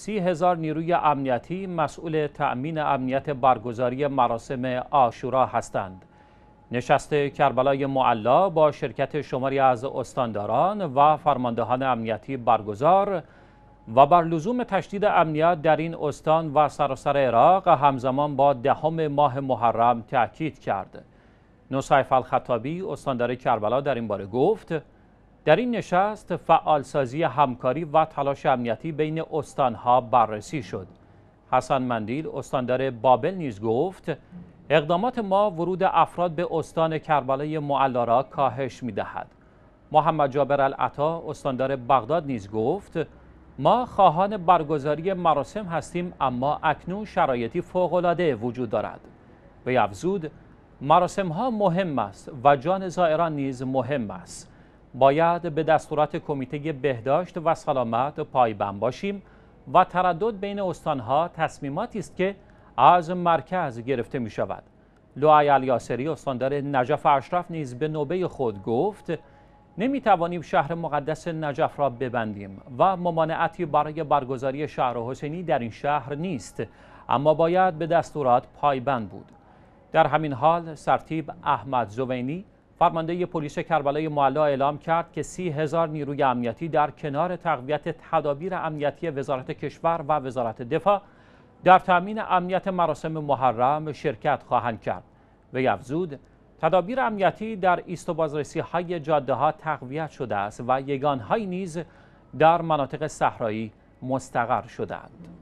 سی هزار نیروی امنیتی مسئول تأمین امنیت برگزاری مراسم آشورا هستند. نشست کربلای معلا با شرکت شماری از استانداران و فرماندهان امنیتی برگزار و بر لزوم تشدید امنیت در این استان و سراسر عراق همزمان با دهم ماه محرم تأکید کرد. نصیف الخطابی استاندار کربلا در این باره گفت در این نشست فعالسازی همکاری و تلاش امنیتی بین استانها بررسی شد. حسن مندیل استاندار بابل نیز گفت اقدامات ما ورود افراد به استان کربلای معلارا کاهش می دهد. محمد جابر العطا استاندار بغداد نیز گفت ما خواهان برگزاری مراسم هستیم اما اکنون شرایطی فوقالعاده وجود دارد. به افزود مراسم ها مهم است و جان زائران نیز مهم است. باید به دستورات کمیته بهداشت و سلامت پایبند باشیم و تردد بین استانها تصمیماتی است که از مرکز گرفته می شود. الیاسری استاندار نجف اشرف نیز به نوبه خود گفت نمی توانیم شهر مقدس نجف را ببندیم و ممانعتی برای برگزاری شهر حسینی در این شهر نیست اما باید به دستورات پایبند بود در همین حال سرتیب احمد زوینی فرمانده پلیس کربلای معلا اعلام کرد که سی هزار نیروی امنیتی در کنار تقویت تدابیر امنیتی وزارت کشور و وزارت دفاع در تامین امنیت مراسم محرم شرکت خواهند کرد وی افزود تدابیر امنیتی در ایست و بازرسی های جاده ها تقویت شده است و یگان های نیز در مناطق صحرایی مستقر شدند.